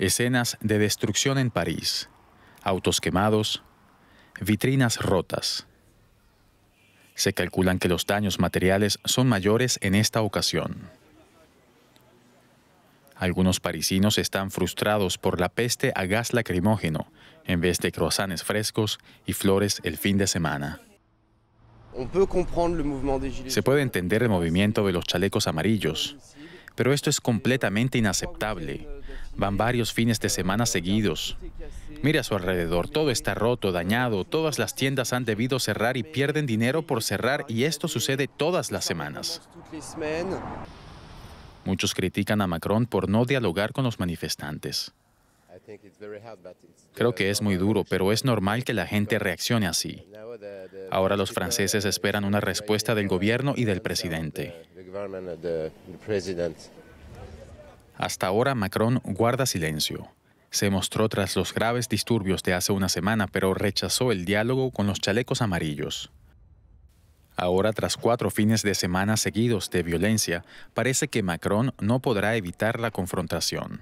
Escenas de destrucción en París, autos quemados, vitrinas rotas. Se calculan que los daños materiales son mayores en esta ocasión. Algunos parisinos están frustrados por la peste a gas lacrimógeno en vez de croissants frescos y flores el fin de semana. Se puede entender el movimiento de los chalecos amarillos, pero esto es completamente inaceptable Van varios fines de semana seguidos. Mira a su alrededor, todo está roto, dañado, todas las tiendas han debido cerrar y pierden dinero por cerrar y esto sucede todas las semanas. Muchos critican a Macron por no dialogar con los manifestantes. Creo que es muy duro, pero es normal que la gente reaccione así. Ahora los franceses esperan una respuesta del gobierno y del presidente. Hasta ahora Macron guarda silencio. Se mostró tras los graves disturbios de hace una semana, pero rechazó el diálogo con los chalecos amarillos. Ahora, tras cuatro fines de semana seguidos de violencia, parece que Macron no podrá evitar la confrontación.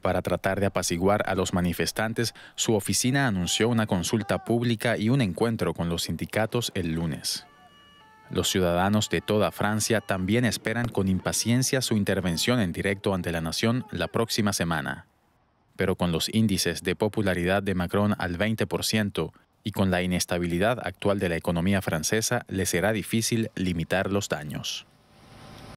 Para tratar de apaciguar a los manifestantes, su oficina anunció una consulta pública y un encuentro con los sindicatos el lunes. Los ciudadanos de toda Francia también esperan con impaciencia su intervención en directo ante la nación la próxima semana. Pero con los índices de popularidad de Macron al 20% y con la inestabilidad actual de la economía francesa, le será difícil limitar los daños.